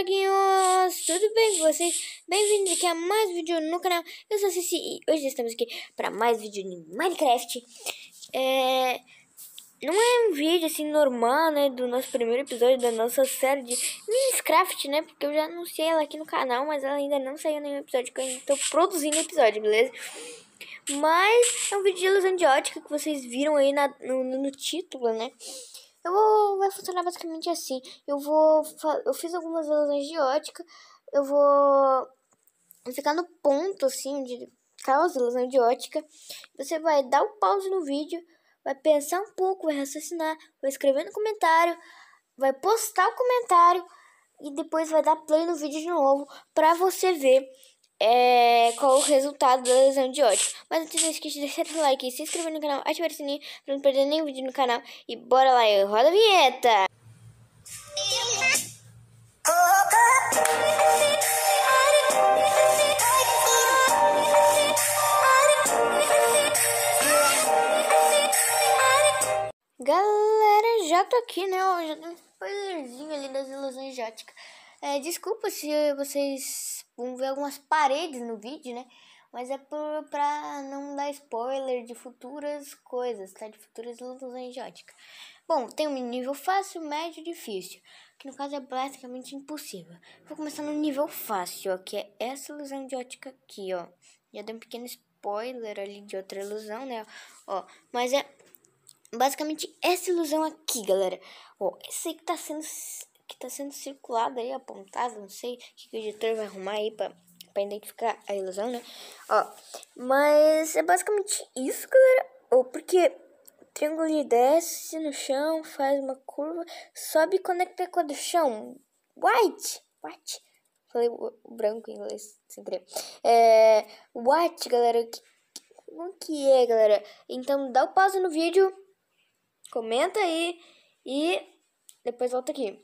amiguinhos, tudo bem com vocês? Bem-vindos aqui a mais um vídeo no canal, eu sou a Cici e hoje estamos aqui para mais vídeo de Minecraft é... Não é um vídeo assim normal, né, do nosso primeiro episódio da nossa série de Minecraft, né Porque eu já anunciei ela aqui no canal, mas ela ainda não saiu nenhum episódio, que eu ainda estou produzindo episódio, beleza? Mas é um vídeo de ilusão de ótica que vocês viram aí na, no, no título, né eu vou, vai funcionar basicamente assim. Eu vou, eu fiz algumas ilusões de ótica, eu vou ficar no ponto, assim, de causa ilusão de ótica. Você vai dar o um pause no vídeo, vai pensar um pouco, vai raciocinar, vai escrever no comentário, vai postar o comentário e depois vai dar play no vídeo de novo para você ver é, qual o resultado da lesão de ódio. Mas antes não esqueça de deixar seu like, se inscrever no canal, ativar o sininho para não perder nenhum vídeo no canal. E bora lá, eu roda a vinheta! Galera, já tô aqui, né? Eu já tem um spoilerzinho ali das ilusões de ótica. É, desculpa se vocês vão ver algumas paredes no vídeo, né? Mas é por, pra não dar spoiler de futuras coisas, tá? De futuras ilusões de ótica. Bom, tem um nível fácil, médio e difícil, que no caso é basicamente impossível. Vou começar no nível fácil, ó, que é essa ilusão de ótica aqui, ó. Já dei um pequeno spoiler ali de outra ilusão, né? Ó, mas é basicamente essa ilusão aqui, galera. Ó, essa aí que tá sendo que está sendo circulado aí, apontado, não sei o que, que o editor vai arrumar aí para pra identificar a ilusão, né? Ó, mas é basicamente isso, galera. Ou porque triângulo de desce no chão, faz uma curva, sobe e conecta com a do chão. White! White! Falei o branco em inglês, sem querer. É, what, galera? Que, o que é, galera? Então dá o um pause no vídeo, comenta aí e depois volta aqui.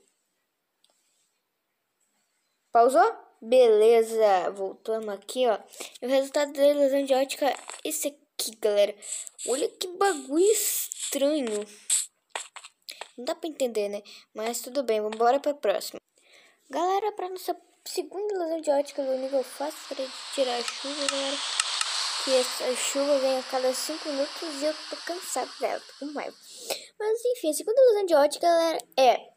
Pausou? Beleza, voltamos aqui, ó. O resultado da ilusão de ótica é esse aqui, galera. Olha que bagulho estranho. Não dá pra entender, né? Mas tudo bem, vambora pra próxima. Galera, pra nossa segunda ilusão de ótica do nível fácil pra tirar a chuva, galera. Que essa chuva vem a cada 5 minutos e eu tô cansado dela, tô com raiva. Mas enfim, a segunda ilusão de ótica, galera, é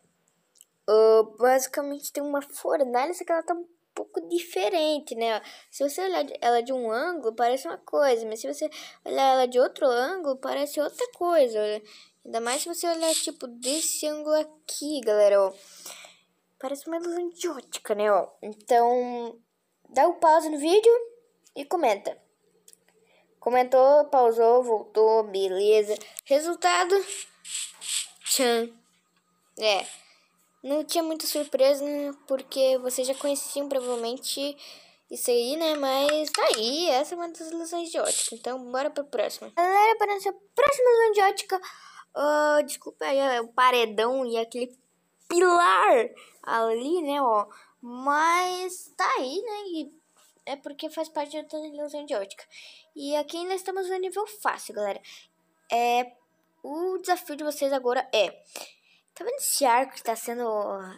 Uh, basicamente tem uma fornalha, só que ela tá um pouco diferente, né? Se você olhar ela de um ângulo, parece uma coisa, mas se você olhar ela de outro ângulo, parece outra coisa. Né? Ainda mais se você olhar, tipo, desse ângulo aqui, galera, ó. Parece uma ilusão de ótica, né, ó. Então, dá o um pause no vídeo e comenta. Comentou, pausou, voltou, beleza. Resultado... Tchan. É. Não tinha muita surpresa, né? Porque vocês já conheciam provavelmente isso aí, né? Mas tá aí, essa é uma das ilusões de ótica. Então, bora pro próxima. Galera, para nossa próxima ilusão de ótica. Uh, desculpa aí, é o paredão e aquele pilar ali, né, ó. Mas tá aí, né? E é porque faz parte da ilusão de ótica. E aqui ainda estamos no nível fácil, galera. É, o desafio de vocês agora é Tá vendo esse arco que tá sendo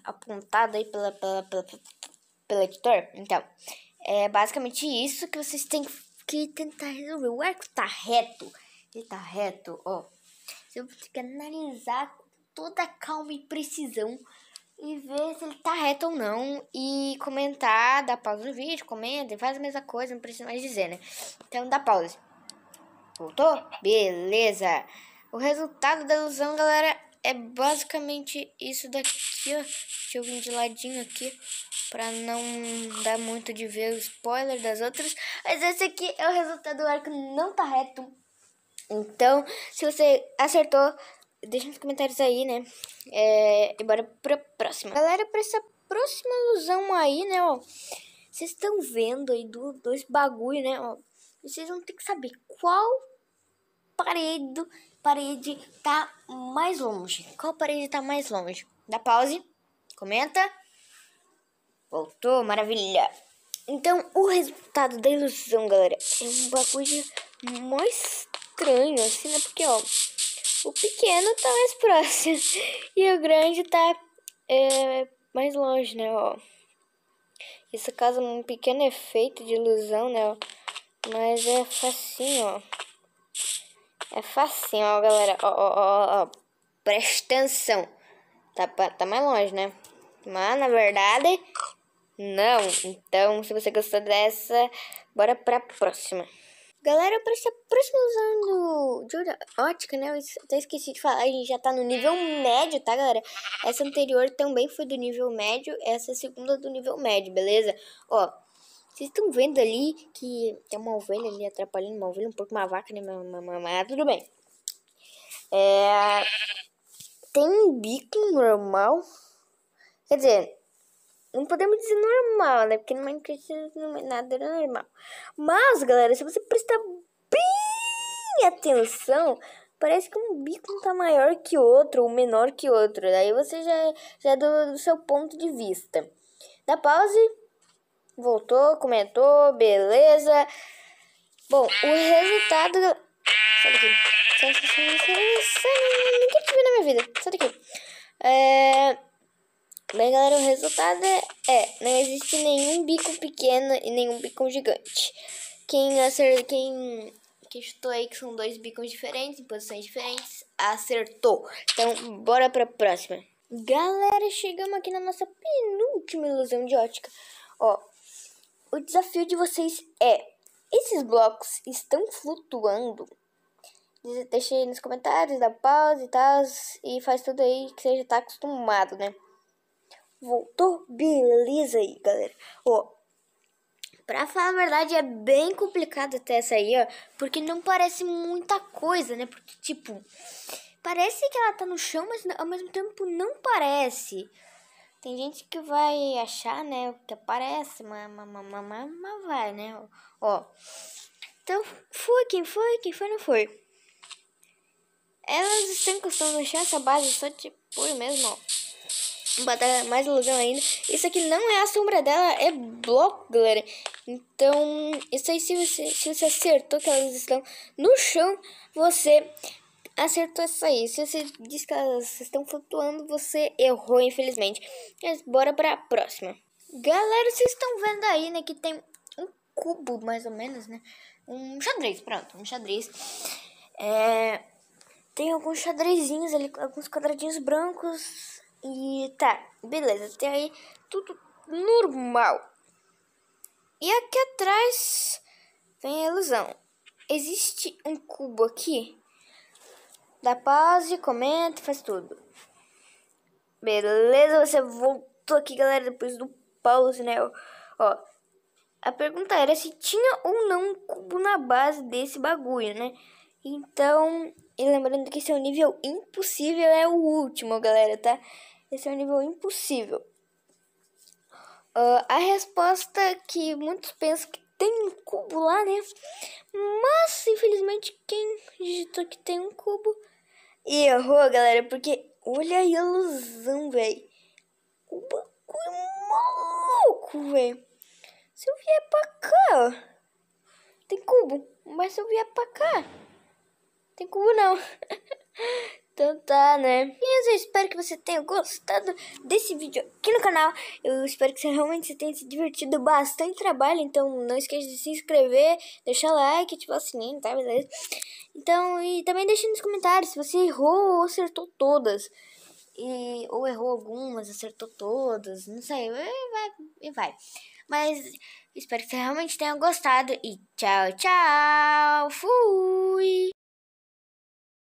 apontado aí pela, pela, pela, pelo editor? Então, é basicamente isso que vocês têm que tentar resolver. O arco tá reto. Ele tá reto, ó. Você vai ter que analisar toda calma e precisão e ver se ele tá reto ou não. E comentar, dá pausa no vídeo, comenta, faz a mesma coisa, não precisa mais dizer, né? Então dá pausa. Voltou? Beleza. O resultado da ilusão, galera, é basicamente isso daqui, ó. Deixa eu vir de ladinho aqui pra não dar muito de ver o spoiler das outras. Mas esse aqui é o resultado do arco, não tá reto. Então, se você acertou, deixa nos comentários aí, né? É, e bora pra próxima. Galera, pra essa próxima ilusão aí, né, ó. Vocês estão vendo aí do, dois bagulho, né, ó. Vocês vão ter que saber qual parede, parede tá mais longe? Qual parede tá mais longe? Dá pause, comenta. Voltou, maravilha. Então, o resultado da ilusão, galera, é um bagulho mais estranho, assim, né? Porque, ó, o pequeno tá mais próximo e o grande tá é, mais longe, né, ó. Isso causa um pequeno efeito de ilusão, né, ó. Mas é facinho, ó. É facinho, ó, galera. Ó, ó, ó, ó. Presta atenção. Tá, tá mais longe, né? Mas, na verdade, não. Então, se você gostou dessa, bora pra próxima. Galera, para essa próxima usando de ótica, né? Eu até esqueci de falar, a gente já tá no nível médio, tá, galera? Essa anterior também foi do nível médio, essa segunda do nível médio, beleza? Ó, vocês estão vendo ali que tem uma ovelha ali atrapalhando uma ovelha, um pouco uma vaca, né? Mas tudo bem. É, tem um bico normal. Quer dizer, não podemos dizer normal, né? Porque no Minecraft nada era normal. Mas, galera, se você prestar bem atenção, parece que um bico tá maior que outro, ou menor que outro. Daí você já, já é do, do seu ponto de vista. Dá pause voltou, comentou, beleza. Bom, o resultado. Sai daqui. Sai, sai, sai, sai. Ninguém te vê na minha vida. Sai daqui. É... Bem, galera, o resultado é... é: não existe nenhum bico pequeno e nenhum bico gigante. Quem acertou, quem, quem chutou aí que são dois bicos diferentes, em posições diferentes, acertou. Então, bora pra próxima. Galera, chegamos aqui na nossa penúltima ilusão de ótica. Ó, o desafio de vocês é: esses blocos estão flutuando? Deixa aí nos comentários, dá pausa e tal, e faz tudo aí que você já tá acostumado, né? Voltou? Beleza aí, galera. Ó, pra falar a verdade, é bem complicado até essa aí, ó, porque não parece muita coisa, né? Porque, tipo, parece que ela tá no chão, mas ao mesmo tempo não parece. Tem gente que vai achar, né, o que aparece, mas, vai, né? Ó. Então, foi quem foi, quem foi, não foi. Elas estão costumando deixar essa base só de puro mesmo, ó. Batalha mais ilusão ainda. Isso aqui não é a sombra dela, é bloco, galera. Então, isso aí, se você, se você acertou que elas estão no chão, você acertou isso aí. Se você diz que elas estão flutuando, você errou, infelizmente. Mas bora pra próxima. Galera, vocês estão vendo aí, né, que tem um cubo, mais ou menos, né? Um xadrez, pronto, um xadrez. É... Tem alguns xadrezinhos ali, alguns quadradinhos brancos. E tá, beleza, tem aí tudo normal. E aqui atrás vem a ilusão. Existe um cubo aqui dá pause, comenta, faz tudo. Beleza, você voltou aqui, galera, depois do pause, né? Ó, a pergunta era se tinha ou não um cubo na base desse bagulho, né? Então, e lembrando que esse é o nível impossível, é o último, galera, tá? Esse é o nível impossível. Uh, a resposta que muitos pensam que tem um cubo lá, né? Mas, infelizmente, quem digitou que tem um cubo e errou, galera, porque olha a ilusão, velho. O bagulho é maluco, velho. Se eu vier pra cá, tem cubo. Mas se eu vier pra cá, tem cubo não. Então tá, né? Mas eu espero que você tenha gostado desse vídeo aqui no canal. Eu espero que você realmente tenha se divertido bastante trabalho. Então não esqueça de se inscrever, deixar like, ativar o sininho, tá? Beleza? Então, e também deixa nos comentários se você errou ou acertou todas. E, ou errou algumas, acertou todas, não sei. E vai, e vai. Mas espero que você realmente tenha gostado. E tchau, tchau. Fui!